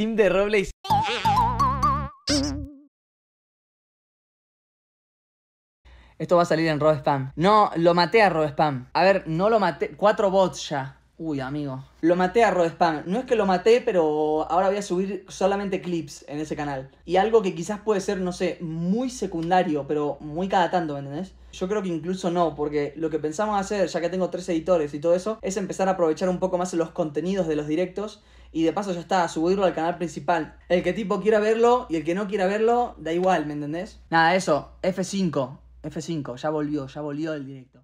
sim de Robles. Esto va a salir en Robespam. No, lo maté a Robespam. A ver, no lo maté. Cuatro bots ya. Uy, amigo. Lo maté a Rodespan. No es que lo maté, pero ahora voy a subir solamente clips en ese canal. Y algo que quizás puede ser, no sé, muy secundario, pero muy cada tanto, ¿me entendés? Yo creo que incluso no, porque lo que pensamos hacer, ya que tengo tres editores y todo eso, es empezar a aprovechar un poco más los contenidos de los directos y de paso ya está, subirlo al canal principal. El que tipo quiera verlo y el que no quiera verlo, da igual, ¿me entendés? Nada, eso, F5, F5, ya volvió, ya volvió el directo.